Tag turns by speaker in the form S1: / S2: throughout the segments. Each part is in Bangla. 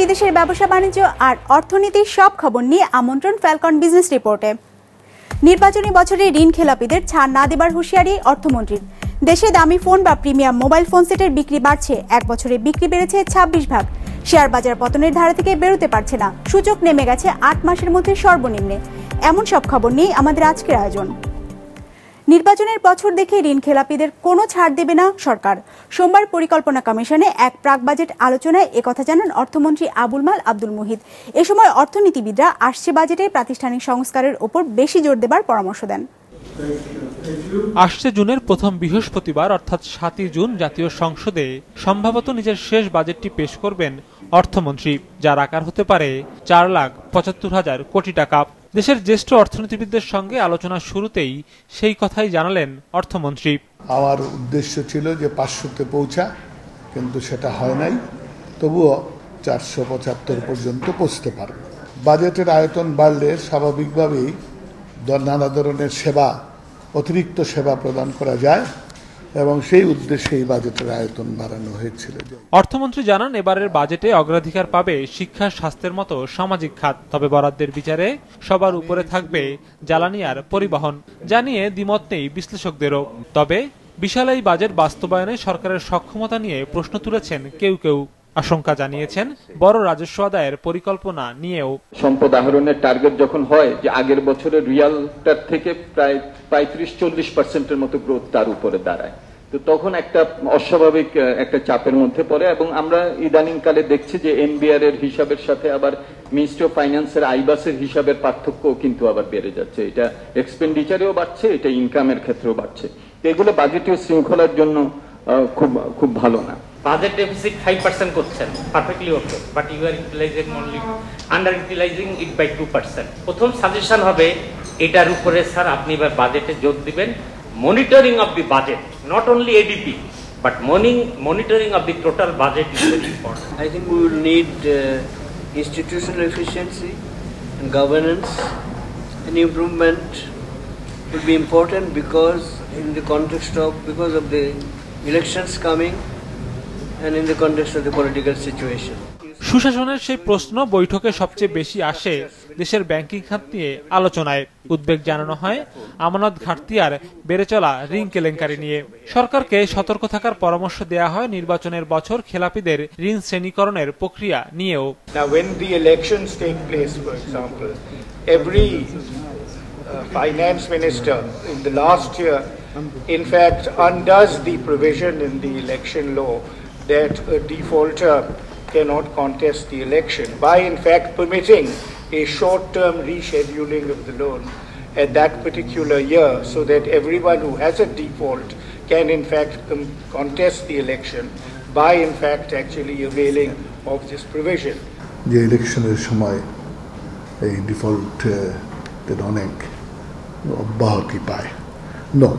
S1: বিদেশের ব্যবসা বাণিজ্য আর অর্থনীতির সব খবর নিয়ে আমন্ত্রণ ফ্যালকন বিজনেস রিপোর্টে নির্বাচনী বছরে ঋণ খেলাপিদের ছাড় না দেবার হুঁশিয়ারি অর্থমন্ত্রীর দেশে দামি ফোন বা প্রিমিয়াম মোবাইল ফোন সেটের বিক্রি বাড়ছে এক বছরে বিক্রি বেড়েছে ২৬ ভাগ শেয়ার বাজার পতনের ধারা থেকে বেরোতে পারছে না সূচক নেমে গেছে আট মাসের মধ্যে সর্বনিম্নে এমন সব খবর নিয়ে আমাদের আজকের আয়োজন নির্বাচনের বছর দেখে ঋণ খেলাপিদের কোনো ছাড় দেবে না সরকার সোমবার পরিকল্পনা কমিশনে এক প্রাক বাজেট আলোচনায় একথা জানান অর্থমন্ত্রী আবুল মাল আব্দুল মুহিত এ সময় অর্থনীতিবিদরা আসছে বাজেটে প্রাতিষ্ঠানিক সংস্কারের ওপর বেশি জোর দেবার পরামর্শ দেন
S2: আসছে জুনের প্রথম বৃহস্পতিবার অর্থাৎ সাতই জুন জাতীয় সংসদে সম্ভবত নিজের শেষ বাজেটটি পেশ করবেন অর্থমন্ত্রী যার আকার হতে পারে চার লাখ পঁচাত্তর হাজার কোটি টাকা দেশের জ্যেষ্ঠ অর্থনীতিবিদদের সঙ্গে আলোচনা শুরুতেই সেই কথাই জানালেন অর্থমন্ত্রী
S3: আমার উদ্দেশ্য ছিল যে পাঁচশোতে পৌঁছা কিন্তু সেটা হয় নাই তবুও চারশো পঁচাত্তর পর্যন্ত পৌঁছতে পারবে বাজেটের আয়তন বাড়লে স্বাভাবিকভাবেই নানা ধরনের সেবা অতিরিক্ত সেবা প্রদান করা যায় এবং সেই উদ্দেশ্যে এই বাজেটের আয়তন বাড়ানো হয়েছিল
S2: অর্থমন্ত্রী জানান এবারের বাজেটে অগ্রাধিকার পাবে শিক্ষা স্বাস্থ্যের মতো সামাজিক খাত তবে বরাদ্দের বিচারে সবার উপরে থাকবে জ্বালানি আর পরিবহন জানিয়ে দ্বিমত নেই বিশ্লেষকদেরও তবে বিশাল এই বাজেট বাস্তবায়নে সরকারের সক্ষমতা নিয়ে প্রশ্ন তুলেছেন কেউ কেউ আশঙ্কা জানিয়েছেন বড় রাজস্ব আদায়ের পরিকল্পনা নিয়েও সম্পদ আহরণের টার্গেট যখন হয় যে আগের বছরের রিয়ালটার থেকে প্রায় পঁয়ত্রিশ চল্লিশ পার্সেন্টের মতো গ্রোথ তার উপরে দাঁড়ায় তো তখন একটা অস্বাভাবিক একটা চাপের মধ্যে পড়ে এবং আমরা ইদানিংকালে দেখছি যে এনবিআর এর হিসাবের সাথে আবার মিনিস্ট্রি অফ ফাইন্যান্সের আইবাসের হিসাবের পার্থক্য কিন্তু আবার বেড়ে যাচ্ছে এটা এক্সপেন্ডিচারেও বাড়ছে এটা ইনকামের ক্ষেত্রেও বাড়ছে এগুলো বাজেটীয় শৃঙ্খলার জন্য খুব খুব ভালো না বাজেট ডেফিসিট ফাইভ পার্সেন্ট করছেন perfectly okay but you are utilizing only under utilizing it by two percent প্রথম সাজেশন হবে এটার উপরে স্যার আপনি এবার বাজেটে জোর দিবেন monitoring of the budget not only ADP but morning monitoring of the total budget is very important I think
S4: will need institutional efficiency and governance and improvement be important because in in the context of because of the elections
S2: সুশাসনের সেই প্রশ্ন বৈঠকে সবচেয়ে বেশি আসে দেশের ব্যাংকিং খাত নিয়ে আলোচনায় উদ্বেগ জানানো হয় আমানত ঘাটতি আর বেড়ে চলা ঋণ কেলেঙ্কারি নিয়ে সরকারকে সতর্ক থাকার পরামর্শ দেয়া হয় নির্বাচনের বছর খেলাপিদের ঋণ শ্রেণীকরণের
S3: প্রক্রিয়া নিয়েও uh, in fact, undoes the provision in the election law that a defaulter cannot contest the election by, in fact, permitting a short term rescheduling of the loan at that particular year so that everyone who has a default can, in fact, contest the election by, in fact, actually availing of
S5: this provision.
S3: The election is my a default ডিফল্টের অনেক অব্যাহতি পায় নো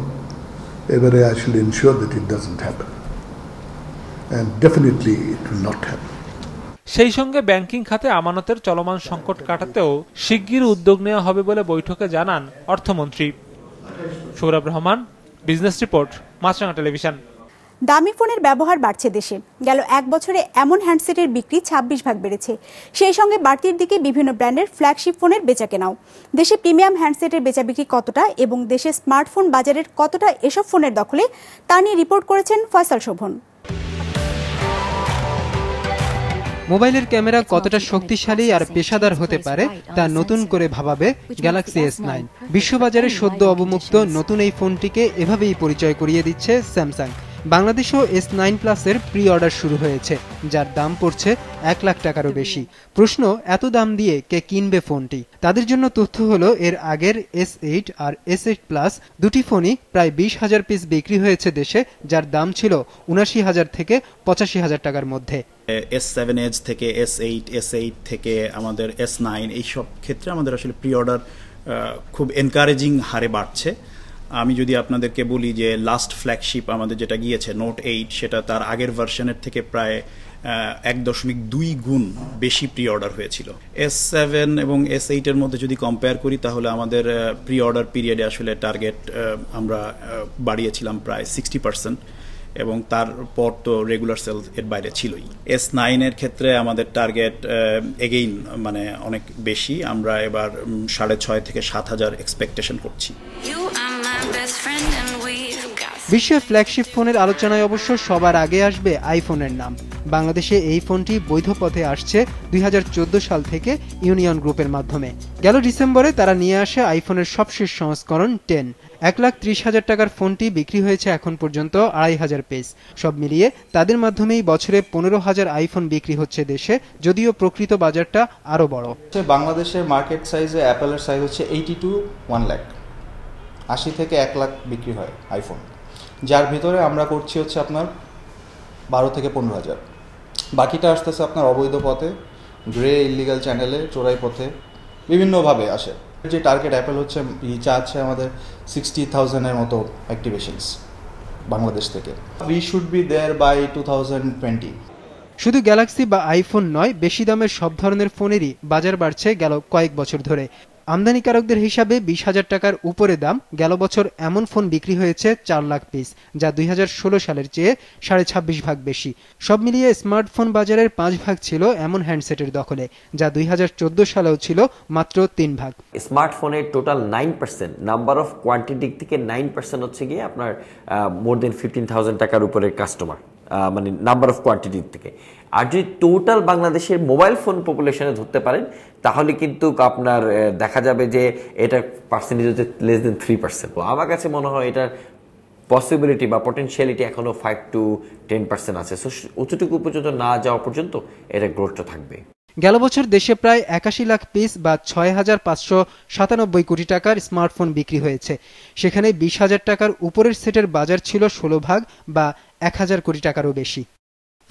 S3: এবারে actually ensure ensure that it not happen
S2: সেই সঙ্গে ব্যাংকিং খাতে আমানতের চলমান সংকট কাটাতেও শিগগির উদ্যোগ নেওয়া হবে বলে বৈঠকে জানান অর্থমন্ত্রী Saurav Rahman business report Maasranga television
S1: দামি ফোনের ব্যবহার বাড়ছে দেশে গেল এক বছরে এমন হ্যান্ডসেটের বিক্রি ২৬ ভাগ বেড়েছে সেই সঙ্গে বাড়তির দিকে বিভিন্ন ব্র্যান্ডের ফ্ল্যাগশিপ ফোনের বেচা কেনাও দেশে প্রিমিয়াম হ্যান্ডসেটের বেচা বিক্রি কতটা এবং দেশে স্মার্টফোন বাজারের কতটা এসব ফোনের দখলে তা নিয়ে রিপোর্ট করেছেন ফয়সাল শোভন
S4: মোবাইলের ক্যামেরা কতটা শক্তিশালী আর পেশাদার হতে পারে তা নতুন করে ভাবাবে গ্যালাক্সি এস নাইন বিশ্ববাজারে সদ্য অবমুক্ত নতুন এই ফোনটিকে এভাবেই পরিচয় করিয়ে দিচ্ছে স্যামসাং বাংলাদেশেও এস নাইন প্লাসের প্রি অর্ডার শুরু হয়েছে যার দাম পড়ছে এক লাখ টাকারও বেশি প্রশ্ন এত দাম দিয়ে কে কিনবে ফোনটি তাদের জন্য তথ্য হলো এর আগের এস এইট আর এস এইট প্লাস দুটি ফোনই প্রায় বিশ হাজার পিস বিক্রি হয়েছে দেশে যার দাম ছিল উনাশি হাজার থেকে পঁচাশি হাজার টাকার মধ্যে
S3: এস সেভেন এজ থেকে এস এইট এস এইট থেকে আমাদের এস নাইন এইসব ক্ষেত্রে আমাদের আসলে প্রি অর্ডার খুব এনকারেজিং হারে বাড়ছে আমি যদি আপনাদেরকে বলি যে লাস্ট ফ্ল্যাগশিপ আমাদের যেটা গিয়েছে নোট এইট সেটা তার আগের ভার্সনের থেকে প্রায় এক দশমিক দুই গুণ বেশি প্রি অর্ডার হয়েছিল এস সেভেন এবং এস এইটের মধ্যে যদি কম্পেয়ার করি তাহলে আমাদের প্রি অর্ডার পিরিয়ডে আসলে টার্গেট আমরা বাড়িয়েছিলাম প্রায় সিক্সটি পার্সেন্ট এবং তারপর তো রেগুলার সেল এর বাইরে ছিলই এস নাইনের ক্ষেত্রে আমাদের টার্গেট এগেইন মানে অনেক বেশি আমরা এবার সাড়ে ছয় থেকে সাত হাজার এক্সপেকটেশন করছি
S4: um, বিশ্বের ফ্ল্যাগশিপ ফোনের আলোচনায় অবশ্য সবার আগে আসবে আইফোনের নাম বাংলাদেশে এই ফোনটি বৈধ পথে আসছে দুই সাল থেকে ইউনিয়ন গ্রুপের মাধ্যমে গেল ডিসেম্বরে তারা নিয়ে আসে আইফোনের সবশেষ সংস্করণ টেন এক লাখ ত্রিশ হাজার টাকার ফোনটি বিক্রি হয়েছে এখন পর্যন্ত আড়াই হাজার পেস সব মিলিয়ে তাদের মাধ্যমেই বছরে পনেরো হাজার আইফোন বিক্রি হচ্ছে দেশে যদিও প্রকৃত বাজারটা আরও বড়
S2: বাংলাদেশের মার্কেট সাইজে অ্যাপেলের সাইজ হচ্ছে এইটি টু ওয়ান ল্যাখ আশি থেকে এক লাখ বিক্রি হয় আইফোন যার ভিতরে আমরা করছি হচ্ছে আপনার বারো থেকে পনেরো হাজার বাকিটা আসতেছে আপনার অবৈধ পথে গ্রে ইলিগাল চ্যানেলে চোরাই পথে বিভিন্নভাবে আসে যে
S3: টার্গেট অ্যাপেল হচ্ছে রিচা আছে আমাদের সিক্সটি থাউজেন্ডের মতো অ্যাক্টিভেশনস বাংলাদেশ থেকে we should be there by two thousand twenty
S4: শুধু গ্যালাক্সি বা আইফোন নয় বেশি দামের সব ধরনের ফোনেরই বাজার বাড়ছে গেল কয়েক বছর ধরে আমদানিকারকদের হিসাবে বিশ হাজার টাকার উপরে দাম গেল বছর এমন ফোন বিক্রি হয়েছে চার লাখ পিস যা দুই সালের চেয়ে সাড়ে ছাব্বিশ ভাগ বেশি সব মিলিয়ে স্মার্টফোন বাজারের পাঁচ ভাগ ছিল এমন হ্যান্ডসেটের দখলে যা দুই হাজার চোদ্দ সালেও ছিল মাত্র তিন ভাগ স্মার্টফোনের
S6: total nine percent number of quantity থেকে নাইন পার্সেন্ট হচ্ছে গিয়ে আপনার মোর দেন ফিফটিন থাউজেন্ড টাকার উপরের কাস্টমার মানে নাম্বার অফ কোয়ান্টিটির থেকে আর যদি টোটাল বাংলাদেশের মোবাইল ফোন পপুলেশনে ধরতে পারেন তাহলে কিন্তু আপনার দেখা যাবে যে এটার পার্সেন্টেজ হচ্ছে লেস দেন থ্রি পার্সেন্ট আমার কাছে মনে হয় এটার পসিবিলিটি বা পটেনশিয়ালিটি এখনও ফাইভ টু টেন পার্সেন্ট আছে সো উঁচুটুকু পর্যন্ত না যাওয়া পর্যন্ত এটা গ্রোথটা থাকবে
S4: গেল বছর দেশে প্রায় একাশি লাখ পিস বা ছয় হাজার পাঁচশো সাতানব্বই কোটি টাকার স্মার্টফোন বিক্রি হয়েছে সেখানে বিশ হাজার টাকার উপরের সেটের বাজার ছিল ষোলো ভাগ বা এক হাজার কোটি টাকারও বেশি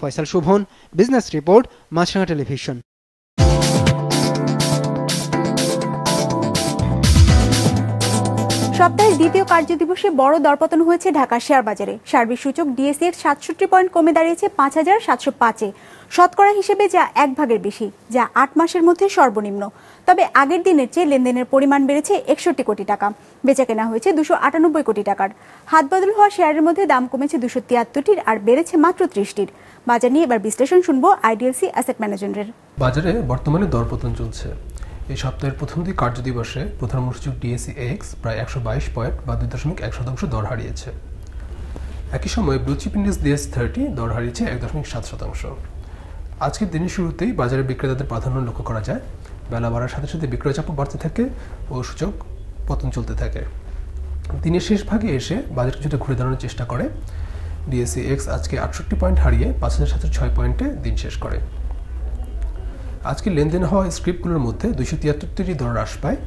S4: Faisal Shovon business report Maasranga television
S1: সপ্তাহের দ্বিতীয় কার্য দিবসে বড় দরপতন হয়েছে ঢাকার শেয়ার বাজারে সার্বিক সূচক ডিএসসি e এর সাতষট্টি পয়েন্ট কমে দাঁড়িয়েছে পাঁচ হাজার সাতশো পাঁচে শতকরা হিসেবে যা এক ভাগের বেশি যা আট মাসের মধ্যে সর্বনিম্ন তবে আগের দিনের চেয়ে লেনদেনের পরিমাণ বেড়েছে একষট্টি কোটি টাকা বেচা কেনা হয়েছে দুশো আটানব্বই কোটি টাকার হাত বদল হওয়া শেয়ারের মধ্যে দাম কমেছে দুশো তিয়াত্তরটির আর বেড়েছে মাত্র ত্রিশটির বাজার নিয়ে এবার বিশ্লেষণ শুনবো আইডিএলসি অ্যাসেট ম্যানেজমেন্টের
S3: বাজারে বর্তমানে দরপতন চলছে এই সপ্তাহের প্রথম কার্য কার্যদিবসে প্রধান সূচক ডিএসি এক্স প্রায় একশো বাইশ পয়েন্ট বা দুই দশমিক এক শতাংশ দর হারিয়েছে একই সময় ব্লুচিপ ইন্ডেক্স ডিএস থার্টি দর হারিয়েছে এক দশমিক সাত শতাংশ আজকের দিনের শুরুতেই বাজারে বিক্রেতাদের প্রাধান্য লক্ষ্য করা যায় বেলা বাড়ার সাথে সাথে বিক্রয়চাপও বাড়তে থাকে ও সূচক পতন চলতে থাকে দিনের শেষ ভাগে এসে বাজার কিছুটা ঘুরে দাঁড়ানোর চেষ্টা করে ডিএসসি এক্স আজকে আটষট্টি পয়েন্ট হারিয়ে পাঁচ হাজার সাতশো ছয় পয়েন্টে দিন শেষ করে আজকে লেনদেন হওয়া স্ক্রিপ্টগুলোর মধ্যে দুশো তিয়াত্তরটি দর হ্রাস পায়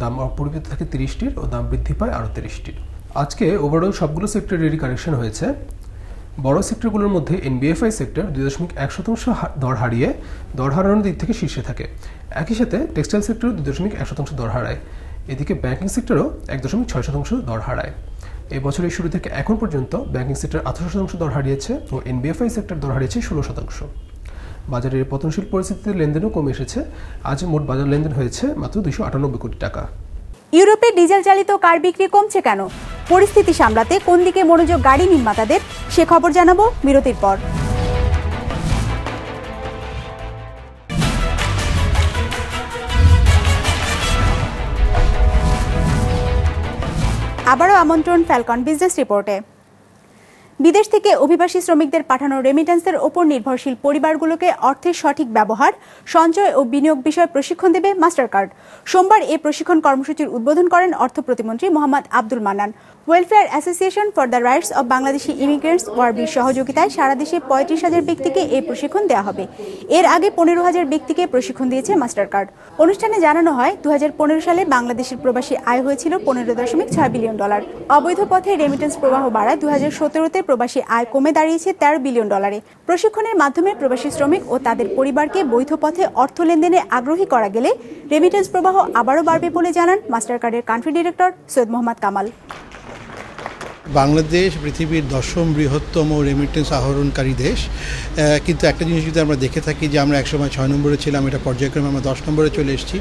S3: দাম অপরিবর্তিত থাকে তিরিশটির ও দাম বৃদ্ধি পায় আরও তিরিশটির আজকে ওভারঅল সবগুলো সেক্টরেরই কারেকশন হয়েছে বড় সেক্টরগুলোর মধ্যে এনবিএফআই সেক্টর দুই দশমিক এক শতাংশ দর হারিয়ে দর হারানোর দিক থেকে শীর্ষে থাকে একই সাথে টেক্সটাইল সেক্টরও দুই দশমিক এক শতাংশ দর হারায় এদিকে ব্যাঙ্কিং সেক্টরও এক দশমিক ছয় শতাংশ দর হারায় এই বছরের শুরু থেকে এখন পর্যন্ত ব্যাংকিং সেক্টর আঠারো শতাংশ দর হারিয়েছে ও এনবিএফআই সেক্টর দর হারিয়েছে ষোলো শতাংশ বাজারের পতনশীল পরিস্থিতিতে লেনদেনও কমে এসেছে আজ মোট বাজার লেনদেন হয়েছে মাত্র দুশো আটানব্বই কোটি টাকা
S1: ইউরোপে ডিজেল চালিত কার বিক্রি কমছে কেন পরিস্থিতি সামলাতে কোন দিকে মনোযোগ গাড়ি নির্মাতাদের সে খবর জানাবো বিরতির পর আবারও আমন্ত্রণ ফ্যালকন বিজনেস রিপোর্টে বিদেশ থেকে অভিবাসী শ্রমিকদের পাঠানো রেমিটেন্সের ওপর নির্ভরশীল পরিবারগুলোকে অর্থের সঠিক ব্যবহার সঞ্চয় ও বিনিয়োগ বিষয়ে প্রশিক্ষণ দেবে মাস্টারকার্ড সোমবার এ প্রশিক্ষণ কর্মসূচির উদ্বোধন করেন অর্থ প্রতিমন্ত্রী Mohammad Abdul Mannan welfare association for the rights of Bangladeshi immigrants ওয়ার্বির সহযোগিতায় সারা দেশে পঁয়ত্রিশ হাজার ব্যক্তিকে এই প্রশিক্ষণ দেওয়া হবে এর আগে পনেরো হাজার ব্যক্তিকে প্রশিক্ষণ দিয়েছে মাস্টার কার্ড অনুষ্ঠানে জানানো হয় দু হাজার পনেরো সালে বাংলাদেশের প্রবাসী আয় হয়েছিল পনেরো দশমিক ছয় বিলিয়ন ডলার অবৈধ পথে রেমিটেন্স প্রবাহ বাড়ায় দু হাজার সতেরোতে প্রবাসী আয় কমে দাঁড়িয়েছে তেরো বিলিয়ন ডলারে প্রশিক্ষণের মাধ্যমে প্রবাসী শ্রমিক ও তাদের পরিবারকে বৈধ পথে অর্থ লেনদেনে আগ্রহী করা গেলে রেমিটেন্স প্রবাহ আবারও বাড়বে বলে জানান মাস্টার কার্ডের কান্ট্রি ডিরেক্টর সৈয়দ মোহাম্মদ কামাল
S3: বাংলাদেশ পৃথিবীর দশম বৃহত্তম রেমিটেন্স আহরণকারী দেশ কিন্তু একটা জিনিস যদি আমরা দেখে থাকি যে আমরা একসময় ছয় নম্বরে ছিলাম এটা পর্যায়ক্রমে আমরা দশ নম্বরে চলে এসেছি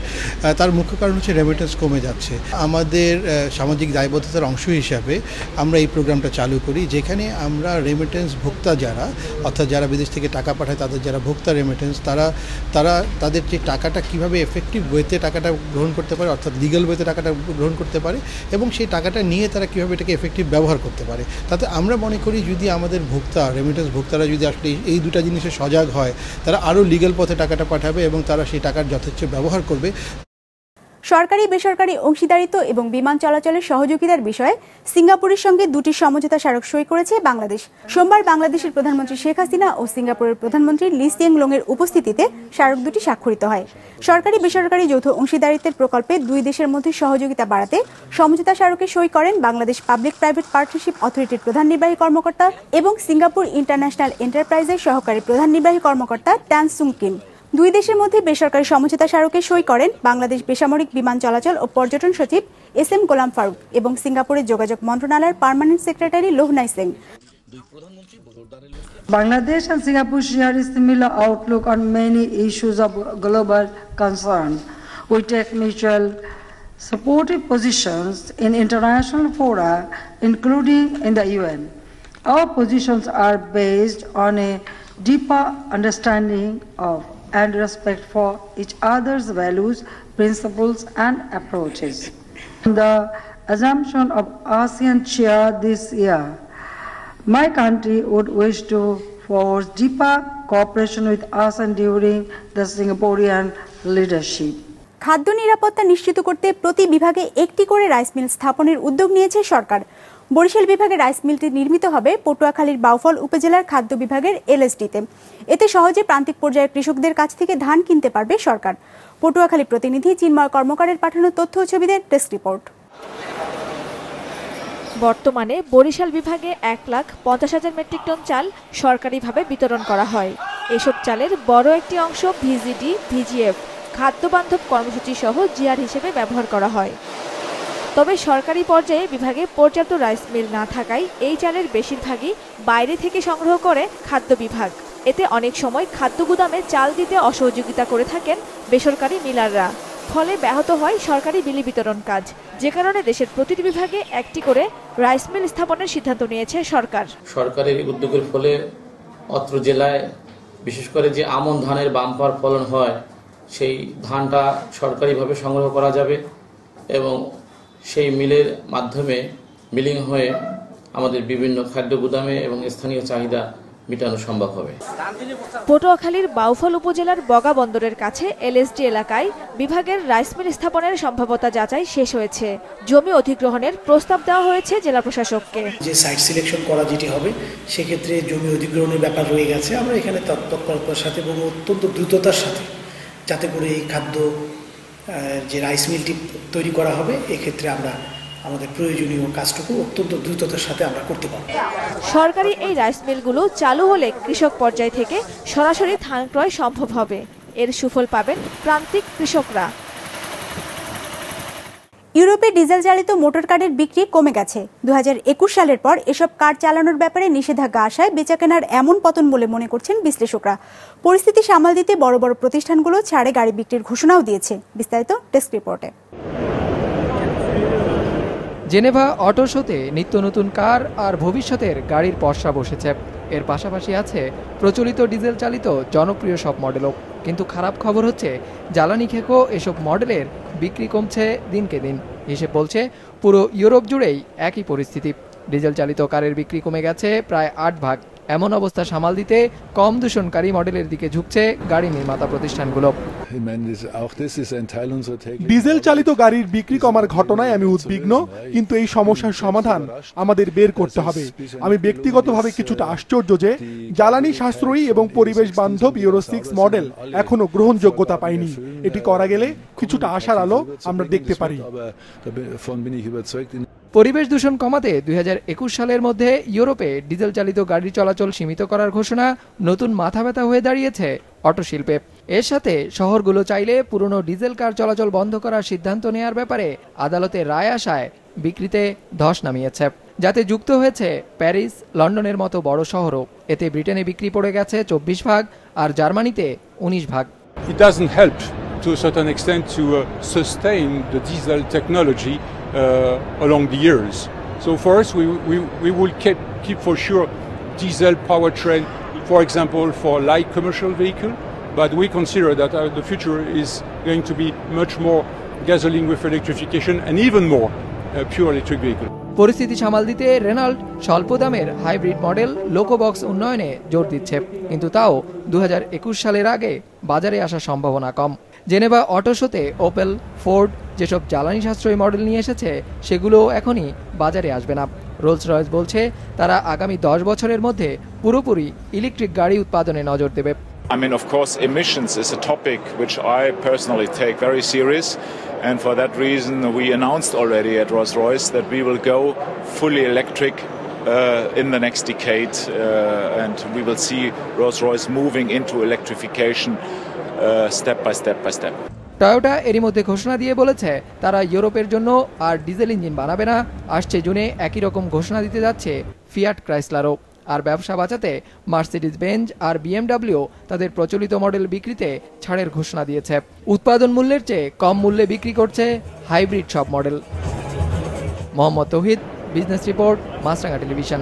S3: তার মুখ্য কারণ হচ্ছে রেমিটেন্স কমে যাচ্ছে আমাদের সামাজিক দায়বদ্ধতার অংশ হিসাবে আমরা এই প্রোগ্রামটা চালু করি যেখানে আমরা রেমিটেন্স ভোক্তা যারা অর্থাৎ যারা বিদেশ থেকে টাকা পাঠায় তাদের যারা ভোক্তা রেমিটেন্স তারা তারা তাদের যে টাকাটা কিভাবে এফেক্টিভ ওয়েতে টাকাটা গ্রহণ করতে পারে অর্থাৎ লিগাল ওয়েতে টাকাটা গ্রহণ করতে পারে এবং সেই টাকাটা নিয়ে তারা কীভাবে এটাকে এফেক্টিভ ব্যবহার করতে পারে তাতে আমরা মনে করি যদি আমাদের ভোক্তা রেমিটেন্স ভোক্তারা যদি আসলে এই দুটা জিনিসে সজাগ হয় তারা আরও লিগাল পথে টাকাটা পাঠাবে এবং তারা সেই টাকার যথেচ্ছ ব্যবহার করবে
S1: সরকারি বেসরকারি অংশীদারিত্ব এবং বিমান চলাচলের সহযোগিতার বিষয়ে সিঙ্গাপুরের সঙ্গে দুটি সমঝোতা স্মারক সই করেছে বাংলাদেশ সোমবার বাংলাদেশের প্রধানমন্ত্রী শেখ হাসিনা ও সিঙ্গাপুরের প্রধানমন্ত্রী লি সিয়েং লং এর উপস্থিতিতে স্মারক দুটি স্বাক্ষরিত হয় সরকারি বেসরকারি যৌথ অংশীদারিত্বের প্রকল্পে দুই দেশের মধ্যে সহযোগিতা বাড়াতে সমঝোতা স্মারকে সই করেন বাংলাদেশ পাবলিক প্রাইভেট পার্টনারশিপ অথরিটির প্রধান নির্বাহী কর্মকর্তা এবং সিঙ্গাপুর ইন্টারন্যাশনাল এন্টারপ্রাইজের সহকারী প্রধান নির্বাহী কর্মকর্তা ট্যানসুং কিম দুই দেশের মধ্যে বেসরকারি সমঝোতা স্মারকে সই করেন বাংলাদেশ বেসামরিক বিমান চলাচল ও পর্যটন সচিব এস এম গোলাম ফারুক এবং সিঙ্গাপুরের যোগাযোগ মন্ত্রণালয়ের permanent secretary Loh Ngai Seng Bangladesh and Singapore share a similar outlook on many
S4: issues of global concern. We take mutual supportive positions in international fora, including in the UN. Our positions are based on a deeper understanding of and respect for each other's values, principles, and approaches. The assumption of ASEAN chair this year, my country would wish to forge deeper cooperation with ASEAN during
S1: the Singaporean leadership. খাদ্য নিরাপত্তা নিশ্চিত করতে প্রতি বিভাগে একটি করে রাইস মিল স্থাপনের উদ্যোগ নিয়েছে সরকার বরিশাল বিভাগে রাইস মিলটি নির্মিত হবে পটুয়াখালীর বাউফল উপজেলার খাদ্য বিভাগের এলএসডিতে এতে সহজে প্রান্তিক পর্যায়ের কৃষকদের কাছ থেকে ধান কিনতে পারবে সরকার পটুয়াখালী প্রতিনিধি চিন্ময় কর্মকারের পাঠানো তথ্য ছবিদের ডেস্ক
S5: রিপোর্ট বর্তমানে বরিশাল বিভাগে এক লাখ পঞ্চাশ হাজার মেট্রিক টন চাল সরকারিভাবে বিতরণ করা হয় এসব চালের বড় একটি অংশ ভিজিডি ভিজিএফ খাদ্যবান্ধব কর্মসূচি সহ জিআর হিসেবে ব্যবহার করা হয় তবে সরকারি পর্যায়ে বিভাগে পর্যাপ্ত রাইস মিল না থাকায় এই চালের বেশিরভাগই বাইরে থেকে সংগ্রহ করে খাদ্য বিভাগ এতে অনেক সময় খাদ্য গুদামে চাল দিতে অসহযোগিতা করে থাকেন বেসরকারি মিলাররা ফলে ব্যাহত হয় সরকারি বিলি বিতরণ কাজ যে কারণে দেশের প্রতিটি বিভাগে একটি করে রাইস মিল স্থাপনের সিদ্ধান্ত নিয়েছে সরকার
S2: সরকারের উদ্যোগের ফলে অত্র জেলায় বিশেষ করে যে আমন ধানের বাম্পার ফলন হয় সেই ধানটা সরকারিভাবে সংগ্রহ করা যাবে এবং সেই মিলের মাধ্যমে মিলিং হয়ে আমাদের বিভিন্ন খাদ্য গুদামে এবং স্থানীয় চাহিদা মেটানো সম্ভব হবে
S5: পটুয়াখালীর বাউফল উপজেলার বগা বন্দরের কাছে এলএসডি এলাকায় বিভাগের রাইস মিল স্থাপনের সম্ভাব্যতা যাচাই শেষ হয়েছে জমি অধিগ্রহণের প্রস্তাব দেওয়া হয়েছে জেলা প্রশাসককে
S3: যে সাইট সিলেকশন করা যেটি হবে সেক্ষেত্রে জমি অধিগ্রহণের ব্যাপার রয়ে গেছে আমরা এখানে তৎপরতার সাথে এবং অত্যন্ত দ্রুততার সাথে যাতে করে এই খাদ্য যে রাইস মিলটি তৈরি করা হবে এক্ষেত্রে আমরা আমাদের প্রয়োজনীয় কাজটুকু অত্যন্ত দ্রুততার সাথে আমরা করতে পারব
S5: সরকারি এই রাইস মিলগুলো চালু হলে কৃষক পর্যায় থেকে সরাসরি ধান ক্রয় সম্ভব হবে এর সুফল পাবেন প্রান্তিক কৃষকরা
S1: ইউরোপে ডিজেল চালিত মোটর কার্ডের বিক্রি কমে গেছে দু সালের পর এসব কার চালানোর ব্যাপারে নিষেধাজ্ঞা আসায় বেচাকেনার এমন পতন বলে মনে করছেন বিশ্লেষকরা পরিস্থিতি সামাল দিতে বড় বড় প্রতিষ্ঠানগুলো ছাড়ে গাড়ি বিক্রির ঘোষণাও দিয়েছে বিস্তারিত ডেস্ক রিপোর্টে
S6: জেনেভা অটো শোতে নিত্য নতুন কার আর ভবিষ্যতের গাড়ির পর্ষা বসেছে এর পাশাপাশি আছে প্রচলিত ডিজেল চালিত জনপ্রিয় সব মডেলও কিন্তু খারাপ খবর হচ্ছে জ্বালানি খেকো এসব মডেলের বিক্রি কমছে দিনকে দিন হিসেব বলছে পুরো ইউরোপ জুড়েই একই পরিস্থিতি ডিজেল চালিত কারের বিক্রি কমে গেছে প্রায় আট ভাগ এমন অবস্থা সামাল দিতে কম দূষণকারী মডেলের দিকে ঝুঁকছে গাড়ি নির্মাতা প্রতিষ্ঠানগুলো
S3: ডিজেল চালিত গাড়ির বিক্রি কমার ঘটনায় আমি উদ্বিগ্ন কিন্তু এই সমস্যার সমাধান আমাদের বের করতে হবে আমি ব্যক্তিগতভাবে কিছুটা äh, আশ্চর্য যে জ্বালানি সাশ্রয়ী এবং পরিবেশ বান্ধব ইউরো সিক্স মডেল
S6: এখনো গ্রহণযোগ্যতা পায়নি এটি করা গেলে কিছুটা আশার আলো আমরা দেখতে পারি পরিবেশ দূষণ কমাতে দুই সালের মধ্যে ইউরোপে ডিজেল চালিত গাড়ি চলাচল সীমিত করার ঘোষণা নতুন মাথা ব্যথা হয়ে দাঁড়িয়েছে অটো শিল্পে এর সাথে শহরগুলো চাইলে পুরনো ডিজেল কার চলাচল বন্ধ করার সিদ্ধান্ত নেয়ার ব্যাপারে আদালতে রায় আসায় বিক্রিতে ধস নামিয়েছে যাতে যুক্ত হয়েছে প্যারিস লন্ডনের মতো বড় শহরও এতে ব্রিটেনে বিক্রি পড়ে গেছে চব্বিশ ভাগ আর জার্মানিতে উনিশ
S4: ভাগ It doesn't help to a certain extent to uh, sustain the diesel technology
S3: along the years. So for us, we, we, we will keep, keep for sure diesel powertrain, for example, for light commercial vehicle, but we consider that the future is going to be much more gasoline with electrification and even more uh, pure electric vehicle.
S6: পরিস্থিতি সামাল দিতে রেনাল্ড স্বল্প দামের হাইব্রিড মডেল লোকোবক্স উন্নয়নে জোর দিচ্ছে কিন্তু তাও দু সালের আগে বাজারে আসা সম্ভাবনা কম জেনেভা অটোশোতে ওপেল ফোর্ড যেসব জ্বালানি সাশ্রয়ী মডেল নিয়ে এসেছে সেগুলোও এখনই বাজারে আসবে না রোলস রয়েস বলছে তারা আগামী দশ বছরের মধ্যে পুরোপুরি ইলেকট্রিক গাড়ি উৎপাদনে নজর দেবে
S2: I mean, of course, emissions is a topic which I personally take very serious. And for that reason, we announced already at Rolls Royce that we will go fully electric Uh, in the next decade, uh, and we will see Rolls Royce moving into electrification uh, step by step by step.
S6: Toyota এরই মধ্যে ঘোষণা দিয়ে বলেছে তারা ইউরোপের জন্য আর ডিজেল ইঞ্জিন বানাবে না আসছে জুনে একই রকম ঘোষণা দিতে যাচ্ছে ফিয়াট ক্রাইসলারও আর ব্যবসা বাঁচাতে মার্সিডিজ বেঞ্জ আর বিএমডাব্লিউ তাদের প্রচলিত মডেল বিক্রিতে ছাড়ের ঘোষণা দিয়েছে উৎপাদন মূল্যের চেয়ে কম মূল্যে বিক্রি করছে হাইব্রিড সব model Mohammad Touhid business report Maasranga television